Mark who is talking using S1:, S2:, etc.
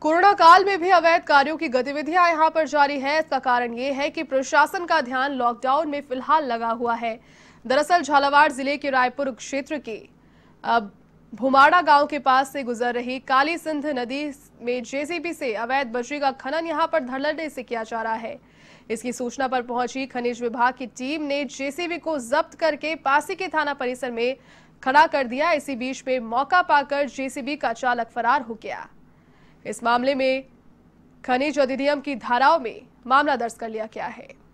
S1: corona काल में भी अवैध कार्यों की गतिविधियां यहां पर जारी है इसका कारण ये है कि प्रशासन का ध्यान लॉकडाउन में फिलहाल लगा हुआ है दरअसल झालावाड़ जिले के रायपुर क्षेत्र के भुमाड़ा गांव के पास से गुजर रही काली सिंध नदी में जेसीबी से अवैध बजरी का खनन यहां पर धड़लने से किया जा रहा है इसकी सूचना पर पहुंची खनिज विभाग की टीम ने जेसीबी को जब्त करके पासी के थाना परिसर में खड़ा कर दिया इसी बीच में मौका पाकर जेसीबी का चालक फरार हो गया इस मामले में खनिज अधिनियम की धाराओं में मामला दर्ज कर लिया गया है